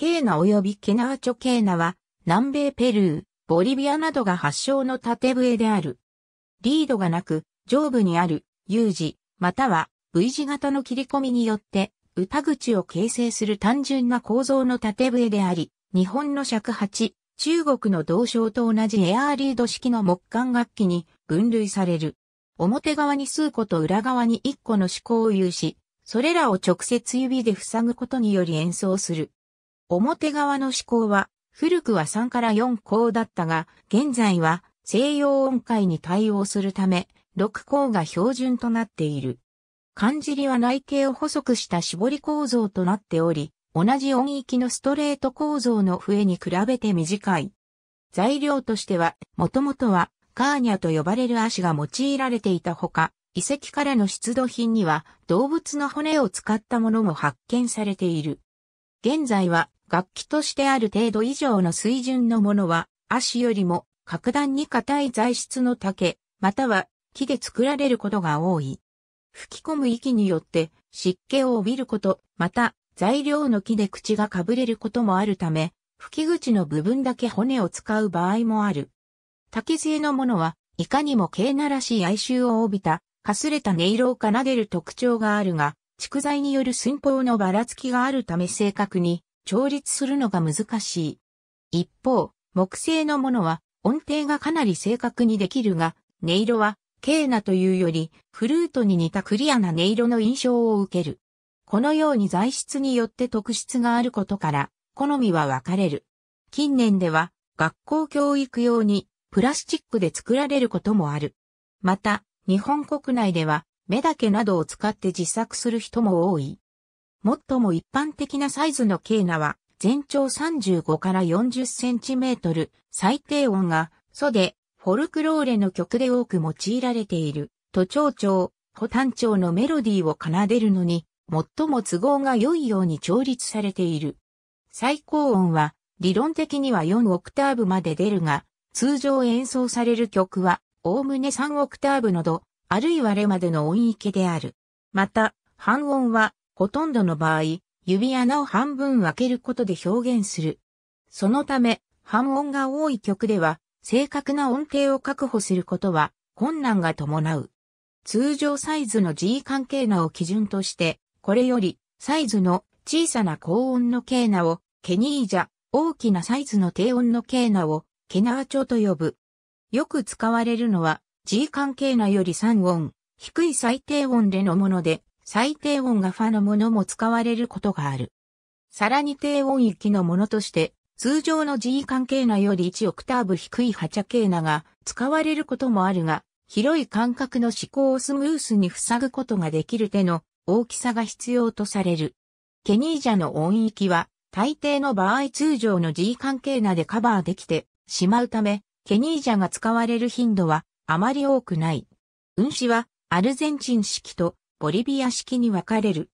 ケーナ及びケナーチョケーナは、南米ペルー、ボリビアなどが発祥の縦笛である。リードがなく、上部にある U 字、または V 字型の切り込みによって、歌口を形成する単純な構造の縦笛であり、日本の尺八、中国の同章と同じエアーリード式の木管楽器に分類される。表側に数個と裏側に1個の思考を有し、それらを直接指で塞ぐことにより演奏する。表側の思考は、古くは3から4項だったが、現在は西洋音階に対応するため、6項が標準となっている。漢字りは内径を細くした絞り構造となっており、同じ音域のストレート構造の笛に比べて短い。材料としては、もともとは、カーニャと呼ばれる足が用いられていたほか、遺跡からの出土品には動物の骨を使ったものも発見されている。現在は楽器としてある程度以上の水準のものは、足よりも格段に硬い材質の竹、または木で作られることが多い。吹き込む息によって湿気を帯びること、また材料の木で口がかぶれることもあるため、吹き口の部分だけ骨を使う場合もある。竹製のものは、いかにも軽ならしい哀愁を帯びた、かすれた音色を奏でる特徴があるが、蓄材による寸法のばらつきがあるため正確に、調律するのが難しい。一方、木製のものは音程がかなり正確にできるが、音色は、軽なというより、フルートに似たクリアな音色の印象を受ける。このように材質によって特質があることから、好みは分かれる。近年では、学校教育用に、プラスチックで作られることもある。また、日本国内では、目だけなどを使って自作する人も多い。最も一般的なサイズのケーナは、全長35から40センチメートル、最低音が、袖、フォルクローレの曲で多く用いられている、都庁長、保単長のメロディーを奏でるのに、最も都合が良いように調律されている。最高音は、理論的には4オクターブまで出るが、通常演奏される曲は、おおむね3オクターブのど、あるいはレまでの音域である。また、半音は、ほとんどの場合、指穴を半分開けることで表現する。そのため、半音が多い曲では、正確な音程を確保することは困難が伴う。通常サイズの G 関係なを基準として、これよりサイズの小さな高音の K なをケニージャ、大きなサイズの低音の K なをケナーチョと呼ぶ。よく使われるのは G 関係なより3音、低い最低音でのもので、最低音がファのものも使われることがある。さらに低音域のものとして、通常の G 関係なより1オクターブ低いハチャ系なが使われることもあるが、広い間隔の思考をスムースに塞ぐことができる手の大きさが必要とされる。ケニージャの音域は、大抵の場合通常の G 関係なでカバーできてしまうため、ケニージャが使われる頻度はあまり多くない。運指はアルゼンチン式とボリビア式に分かれる。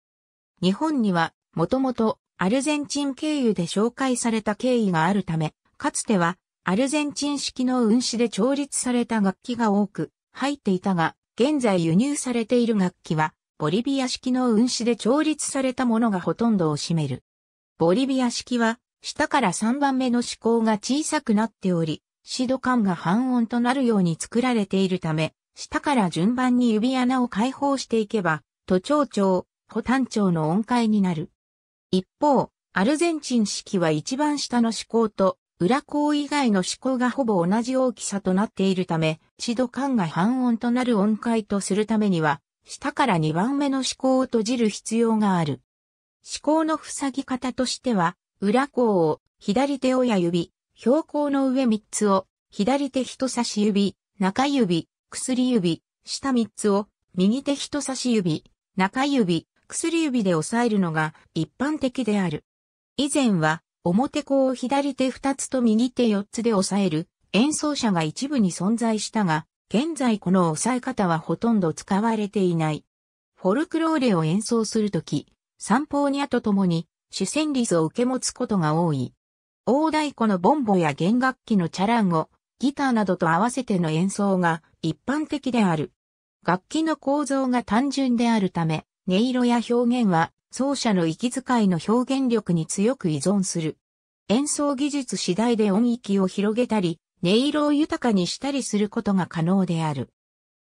日本には、もともとアルゼンチン経由で紹介された経緯があるため、かつてはアルゼンチン式の運指で調律された楽器が多く入っていたが、現在輸入されている楽器は、ボリビア式の運指で調律されたものがほとんどを占める。ボリビア式は、下から3番目の指向が小さくなっており、シド感が半音となるように作られているため、下から順番に指穴を開放していけば、都庁長、保単長の音階になる。一方、アルゼンチン式は一番下の思考と、裏口以外の思考がほぼ同じ大きさとなっているため、一度管が半音となる音階とするためには、下から2番目の思考を閉じる必要がある。思考の塞ぎ方としては、裏口を左手親指、標高の上3つを左手人差し指、中指、薬指、下3つを、右手人差し指、中指、薬指で押さえるのが一般的である。以前は、表甲を左手2つと右手4つで押さえる演奏者が一部に存在したが、現在この押さえ方はほとんど使われていない。フォルクローレを演奏するとき、散歩にあとともに主旋律を受け持つことが多い。大太鼓のボンボや弦楽器のチャランゴ、ギターなどと合わせての演奏が一般的である。楽器の構造が単純であるため、音色や表現は奏者の息遣いの表現力に強く依存する。演奏技術次第で音域を広げたり、音色を豊かにしたりすることが可能である。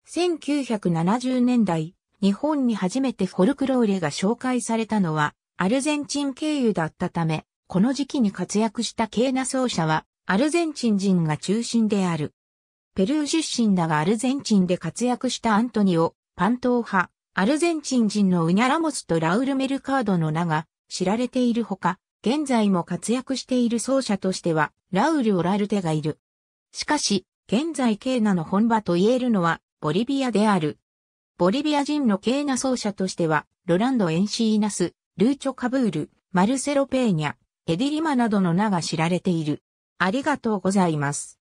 1970年代、日本に初めてフォルクローレが紹介されたのは、アルゼンチン経由だったため、この時期に活躍したケーナ奏者は、アルゼンチン人が中心である。ペルー出身だがアルゼンチンで活躍したアントニオ、パントー派、アルゼンチン人のウニャラモスとラウル・メルカードの名が知られているほか、現在も活躍している奏者としては、ラウル・オラルテがいる。しかし、現在ケーナの本場と言えるのは、ボリビアである。ボリビア人のケーナ奏者としては、ロランド・エンシーナス、ルーチョ・カブール、マルセロ・ペーニャ、エディリマなどの名が知られている。ありがとうございます。